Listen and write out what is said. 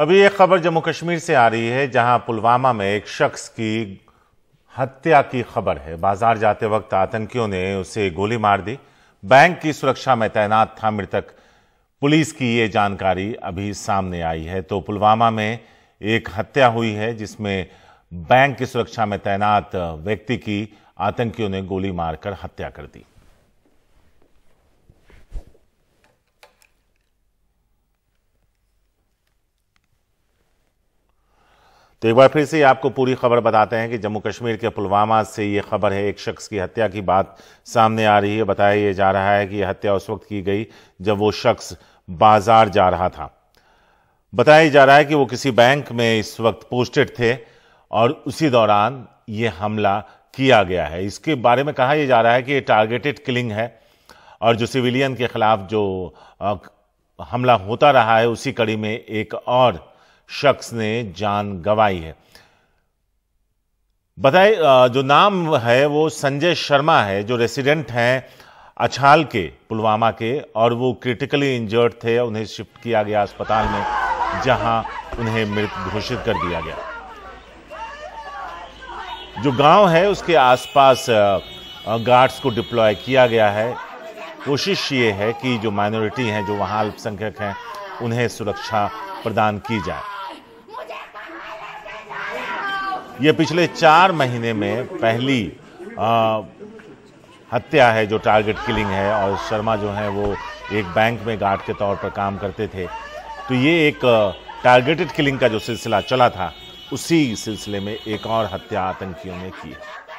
अभी एक खबर जम्मू कश्मीर से आ रही है जहां पुलवामा में एक शख्स की हत्या की खबर है बाजार जाते वक्त आतंकियों ने उसे गोली मार दी बैंक की सुरक्षा में तैनात था मृतक पुलिस की ये जानकारी अभी सामने आई है तो पुलवामा में एक हत्या हुई है जिसमें बैंक की सुरक्षा में तैनात व्यक्ति की आतंकियों ने गोली मारकर हत्या कर दी तो एक बार फिर से आपको पूरी खबर बताते हैं कि जम्मू कश्मीर के पुलवामा से ये खबर है एक शख्स की हत्या की बात सामने आ रही है बताया ये जा रहा है कि यह हत्या उस वक्त की गई जब वो शख्स बाजार जा रहा था बताया जा रहा है कि वो किसी बैंक में इस वक्त पोस्टेड थे और उसी दौरान ये हमला किया गया है इसके बारे में कहा यह जा रहा है कि ये टारगेटेड किलिंग है और जो सिविलियन के खिलाफ जो हमला होता रहा है उसी कड़ी में एक और शख्स ने जान गंवाई है बताए जो नाम है वो संजय शर्मा है जो रेसिडेंट हैं अछाल के पुलवामा के और वो क्रिटिकली इंजर्ड थे उन्हें शिफ्ट किया गया अस्पताल में जहां उन्हें मृत घोषित कर दिया गया जो गांव है उसके आसपास गार्ड्स को डिप्लॉय किया गया है कोशिश ये है कि जो माइनॉरिटी हैं जो वहाँ अल्पसंख्यक हैं उन्हें सुरक्षा प्रदान की जाए ये पिछले चार महीने में पहली आ, हत्या है जो टारगेट किलिंग है और शर्मा जो है वो एक बैंक में गार्ड के तौर पर काम करते थे तो ये एक टारगेटेड किलिंग का जो सिलसिला चला था उसी सिलसिले में एक और हत्या आतंकियों ने की है